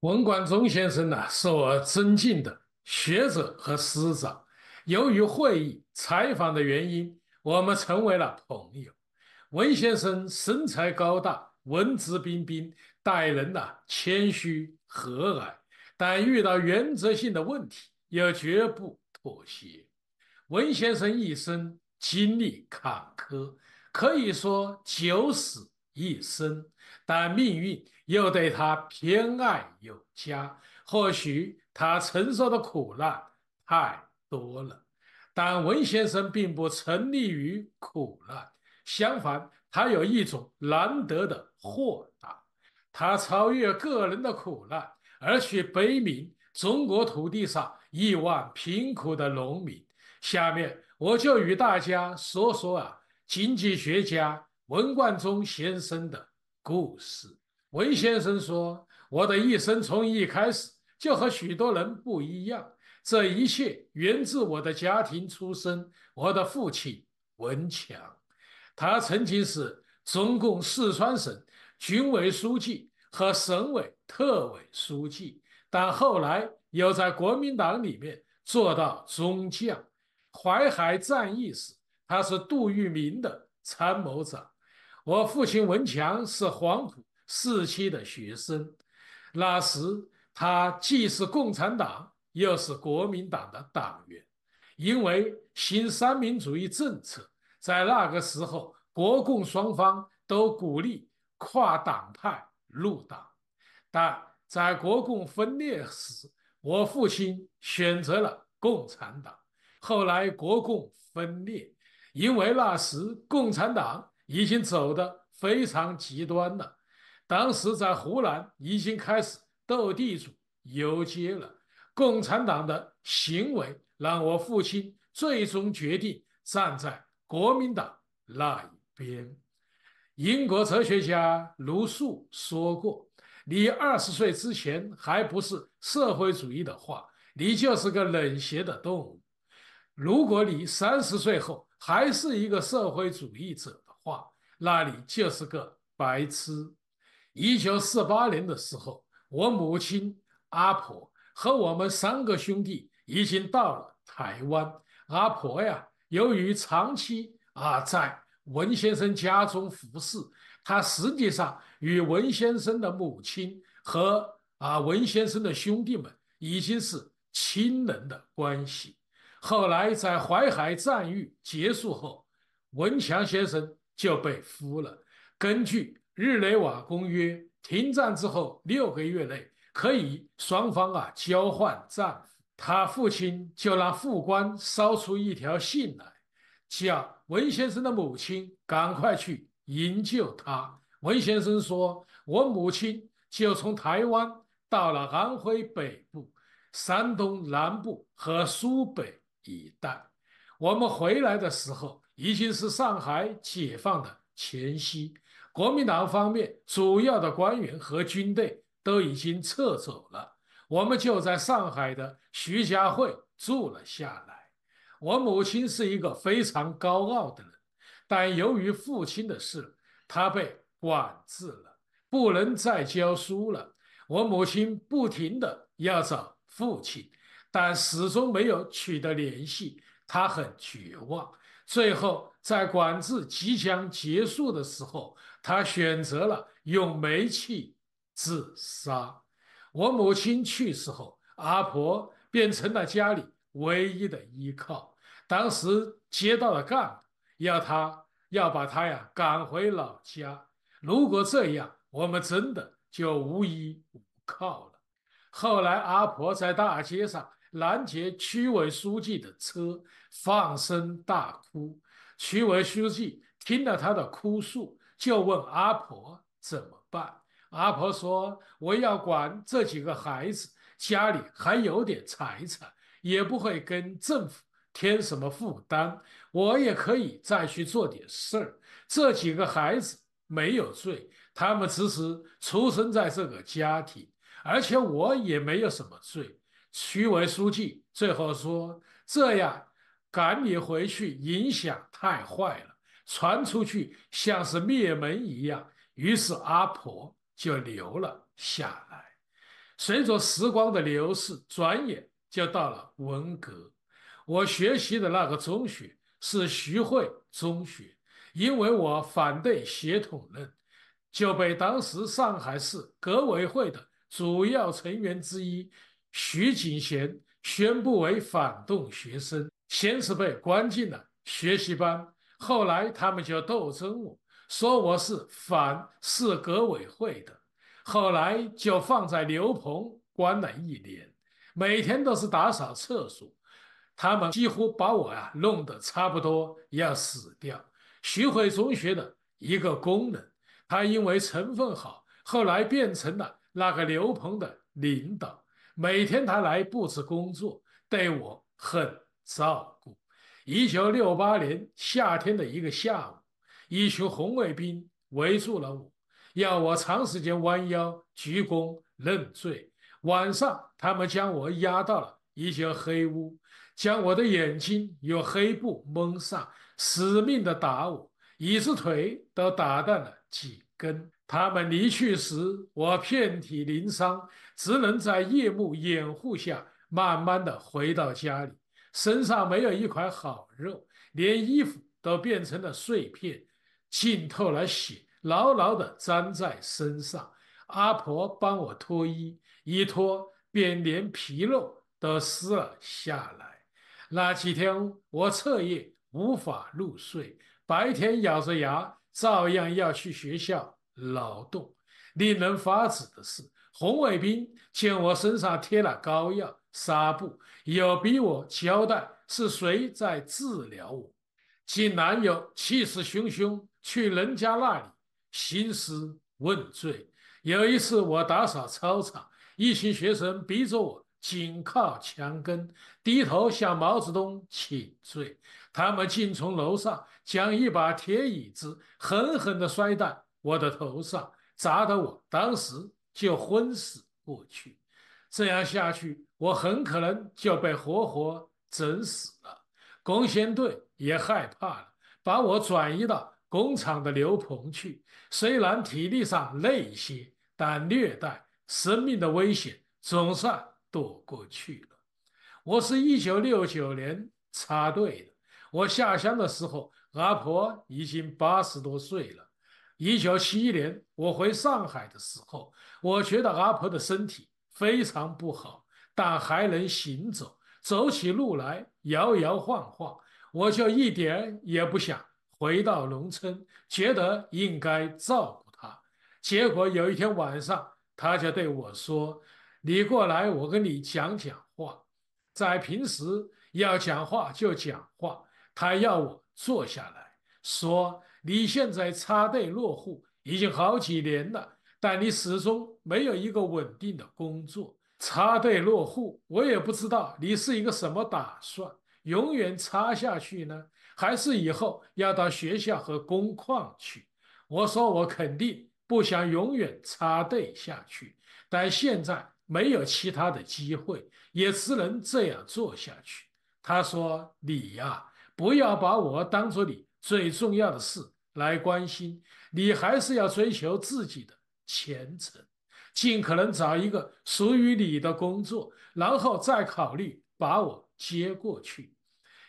文管中先生呢，是我尊敬的学者和师长。由于会议采访的原因，我们成为了朋友。文先生身材高大，文质彬彬，待人呢谦虚和蔼，但遇到原则性的问题，又绝不妥协。文先生一生经历坎坷，可以说九死一生，但命运。又对他偏爱有加，或许他承受的苦难太多了。但文先生并不沉溺于苦难，相反，他有一种难得的豁达。他超越个人的苦难，而去悲悯中国土地上亿万贫苦的农民。下面，我就与大家说说啊，经济学家文冠中先生的故事。文先生说：“我的一生从一开始就和许多人不一样，这一切源自我的家庭出身。我的父亲文强，他曾经是中共四川省军委书记和省委特委书记，但后来又在国民党里面做到中将。淮海战役时，他是杜聿明的参谋长。我父亲文强是黄埔。”四期的学生，那时他既是共产党，又是国民党的党员。因为新三民主义政策，在那个时候，国共双方都鼓励跨党派入党。但在国共分裂时，我父亲选择了共产党。后来国共分裂，因为那时共产党已经走得非常极端了。当时在湖南已经开始斗地主、游街了。共产党的行为让我父亲最终决定站在国民党那一边。英国哲学家卢肃说过：“你二十岁之前还不是社会主义的话，你就是个冷血的动物；如果你三十岁后还是一个社会主义者的话，那你就是个白痴。”一九四八年的时候，我母亲阿婆和我们三个兄弟已经到了台湾。阿婆呀，由于长期啊在文先生家中服侍，她实际上与文先生的母亲和啊文先生的兄弟们已经是亲人的关系。后来在淮海战役结束后，文强先生就被俘了。根据日内瓦公约停战之后六个月内，可以双方啊交换战俘。他父亲就让副官捎出一条信来，叫文先生的母亲赶快去营救他。文先生说：“我母亲就从台湾到了安徽北部、山东南部和苏北一带。我们回来的时候，已经是上海解放的前夕。”国民党方面主要的官员和军队都已经撤走了，我们就在上海的徐家汇住了下来。我母亲是一个非常高傲的人，但由于父亲的事，她被管制了，不能再教书了。我母亲不停地要找父亲，但始终没有取得联系，她很绝望。最后，在管制即将结束的时候。他选择了用煤气自杀。我母亲去世后，阿婆变成了家里唯一的依靠。当时街道的干部要他要把他呀赶回老家，如果这样，我们真的就无依无靠了。后来，阿婆在大街上拦截区委书记的车，放声大哭。区委书记听了她的哭诉。就问阿婆怎么办？阿婆说：“我要管这几个孩子，家里还有点财产，也不会跟政府添什么负担，我也可以再去做点事儿。这几个孩子没有罪，他们只是出生在这个家庭，而且我也没有什么罪。”区委书记最后说：“这样赶你回去，影响太坏了。”传出去像是灭门一样，于是阿婆就留了下来。随着时光的流逝，转眼就到了文革。我学习的那个中学是徐汇中学，因为我反对“协统论”，就被当时上海市革委会的主要成员之一徐景贤宣布为反动学生，先是被关进了学习班。后来他们就斗争我，说我是反市革委会的，后来就放在牛棚关了一年，每天都是打扫厕所，他们几乎把我呀弄得差不多要死掉。徐汇中学的一个工人，他因为成分好，后来变成了那个牛棚的领导，每天他来布置工作，对我很照顾。一九六八年夏天的一个下午，一群红卫兵围住了我，要我长时间弯腰鞠躬认罪。晚上，他们将我押到了一间黑屋，将我的眼睛用黑布蒙上，死命的打我，一只腿都打断了几根。他们离去时，我遍体鳞伤，只能在夜幕掩护下慢慢的回到家里。身上没有一块好肉，连衣服都变成了碎片，浸透了血，牢牢地粘在身上。阿婆帮我脱衣，一脱便连皮肉都撕了下来。那几天我彻夜无法入睡，白天咬着牙照样要去学校劳动。令人发指的是，红卫兵见我身上贴了膏药。纱布有逼我交代是谁在治疗我。其男友气势汹汹去人家那里兴师问罪。有一次我打扫操场，一群学生逼着我紧靠墙根，低头向毛泽东请罪。他们竟从楼上将一把铁椅子狠狠地摔在我的头上，砸得我当时就昏死过去。这样下去。我很可能就被活活整死了。工宣队也害怕了，把我转移到工厂的牛棚去。虽然体力上累些，但虐待生命的危险总算躲过去了。我是一九六九年插队的。我下乡的时候，阿婆已经八十多岁了。一九七一年我回上海的时候，我觉得阿婆的身体非常不好。但还能行走，走起路来摇摇晃晃，我就一点也不想回到农村，觉得应该照顾他。结果有一天晚上，他就对我说：“你过来，我跟你讲讲话。”在平时要讲话就讲话，他要我坐下来，说：“你现在插队落户已经好几年了，但你始终没有一个稳定的工作。”插队落户，我也不知道你是一个什么打算，永远插下去呢，还是以后要到学校和工矿去？我说我肯定不想永远插队下去，但现在没有其他的机会，也只能这样做下去。他说：“你呀，不要把我当做你最重要的事来关心，你还是要追求自己的前程。”尽可能找一个属于你的工作，然后再考虑把我接过去。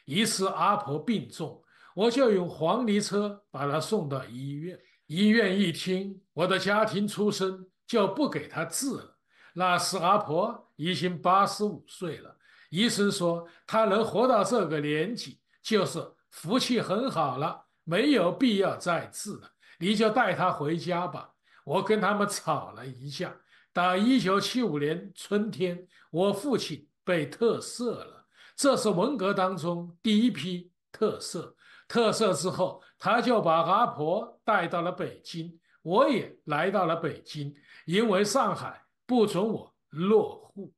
一次阿婆病重，我就用黄泥车把她送到医院。医院一听我的家庭出身，就不给她治了。那时阿婆已经八十五岁了，医生说她能活到这个年纪就是福气很好了，没有必要再治了。你就带她回家吧。我跟他们吵了一架。到一九七五年春天，我父亲被特赦了，这是文革当中第一批特赦。特赦之后，他就把阿婆带到了北京，我也来到了北京。因为上海不准我落户，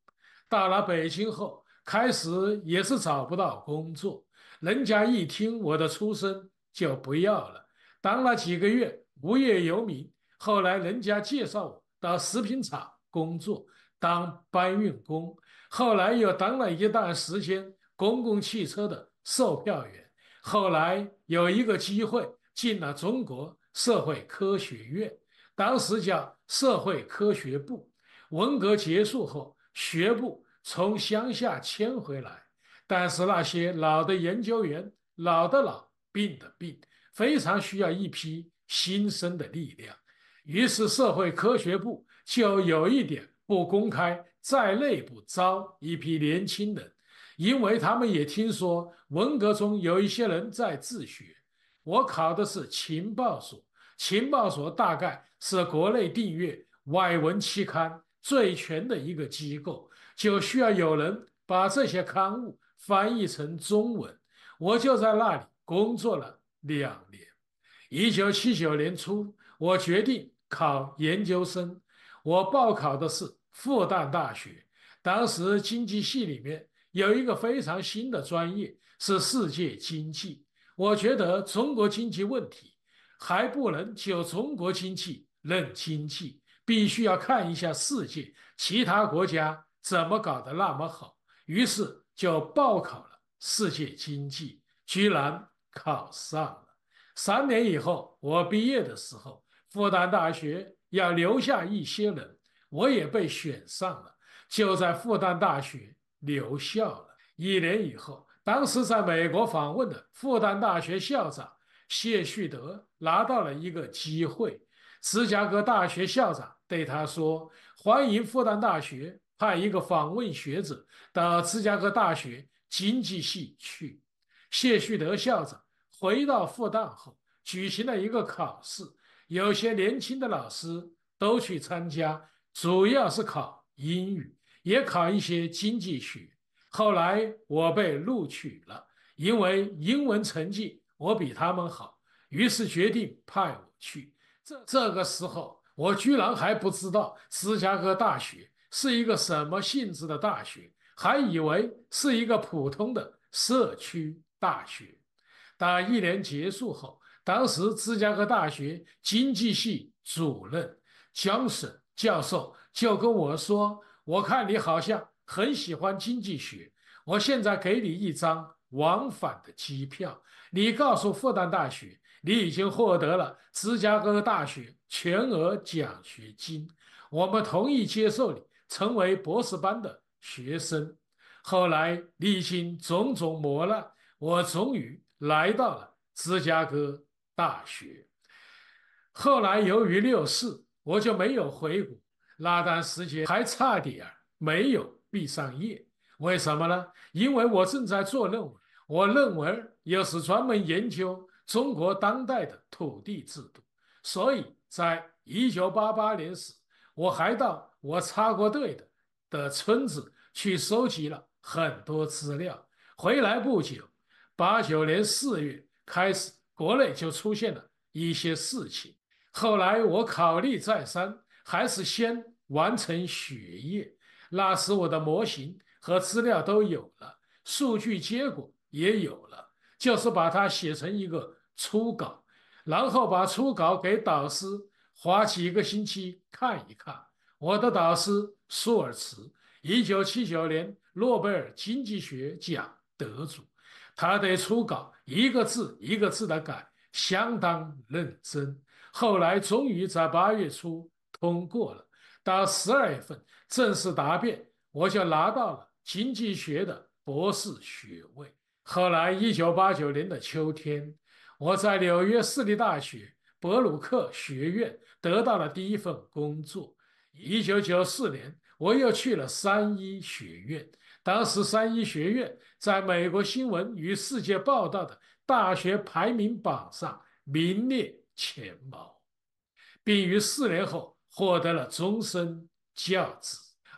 到了北京后，开始也是找不到工作，人家一听我的出身就不要了。当了几个月无业游民。后来人家介绍我到食品厂工作当搬运工，后来又当了一段时间公共汽车的售票员，后来有一个机会进了中国社会科学院，当时叫社会科学部。文革结束后，学部从乡下迁回来，但是那些老的研究员，老的老，病的病，非常需要一批新生的力量。于是，社会科学部就有一点不公开，在内部招一批年轻人，因为他们也听说文革中有一些人在自学。我考的是情报所，情报所大概是国内订阅外文期刊最全的一个机构，就需要有人把这些刊物翻译成中文。我就在那里工作了两年。一九七九年初。我决定考研究生，我报考的是复旦大学。当时经济系里面有一个非常新的专业，是世界经济。我觉得中国经济问题还不能就中国经济论经济，必须要看一下世界其他国家怎么搞得那么好。于是就报考了世界经济，居然考上了。三年以后，我毕业的时候。复旦大学要留下一些人，我也被选上了，就在复旦大学留校了一年以后。当时在美国访问的复旦大学校长谢旭德拿到了一个机会，芝加哥大学校长对他说：“欢迎复旦大学派一个访问学者到芝加哥大学经济系去。”谢旭德校长回到复旦后，举行了一个考试。有些年轻的老师都去参加，主要是考英语，也考一些经济学。后来我被录取了，因为英文成绩我比他们好，于是决定派我去。这这个时候，我居然还不知道芝加哥大学是一个什么性质的大学，还以为是一个普通的社区大学。但一年结束后，当时，芝加哥大学经济系主任江省教授就跟我说：“我看你好像很喜欢经济学，我现在给你一张往返的机票。你告诉复旦大学，你已经获得了芝加哥大学全额奖学金，我们同意接受你成为博士班的学生。”后来，历经种种磨难，我终于来到了芝加哥。大学后来由于六四，我就没有回谷。那段时间还差点儿没有毕上业，为什么呢？因为我正在做论文，我论文又是专门研究中国当代的土地制度，所以在一九八八年时，我还到我插过队的的村子去收集了很多资料。回来不久，八九年四月开始。国内就出现了一些事情。后来我考虑再三，还是先完成学业，那时我的模型和资料都有了，数据结果也有了，就是把它写成一个初稿，然后把初稿给导师花几个星期看一看。我的导师舒尔茨，一九七九年诺贝尔经济学奖得主。他对初稿一个字一个字的改，相当认真。后来终于在八月初通过了。到十二月份正式答辩，我就拿到了经济学的博士学位。后来，一九八九年的秋天，我在纽约市立大学伯鲁克学院得到了第一份工作。一九九四年，我又去了三一学院。当时，三一学院在美国新闻与世界报道的大学排名榜上名列前茅，并于四年后获得了终身教职。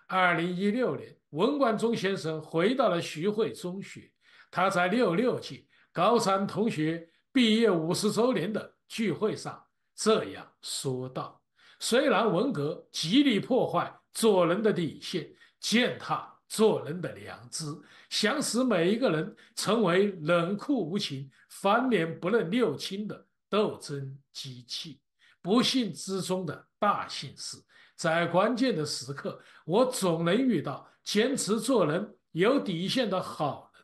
二零一六年，文冠中先生回到了徐汇中学。他在六六届高三同学毕业五十周年的聚会上这样说道：“虽然文革极力破坏做人的底线，践踏。”做人的良知，想使每一个人成为冷酷无情、翻脸不认六亲的斗争机器，不幸之中的大幸事。在关键的时刻，我总能遇到坚持做人、有底线的好人。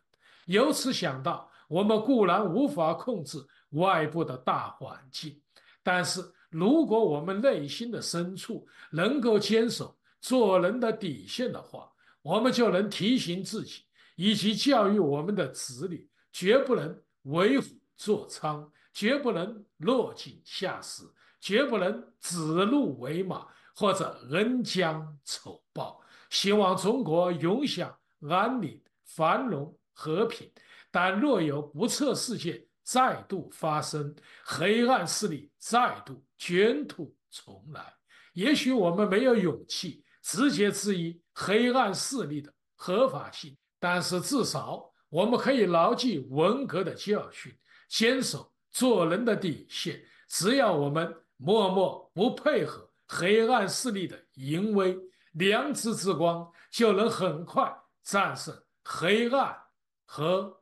由此想到，我们固然无法控制外部的大环境，但是如果我们内心的深处能够坚守做人的底线的话，我们就能提醒自己，以及教育我们的子女，绝不能为虎作伥，绝不能落井下石，绝不能指鹿为马，或者恩将仇报。希望中国永享安宁、繁荣、和平。但若有不测事件再度发生，黑暗势力再度卷土重来，也许我们没有勇气直接质疑。黑暗势力的合法性，但是至少我们可以牢记文革的教训，坚守做人的底线。只要我们默默不配合黑暗势力的淫威，良知之光就能很快战胜黑暗和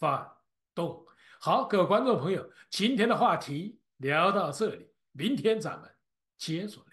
反动。好，各位观众朋友，今天的话题聊到这里，明天咱们接着。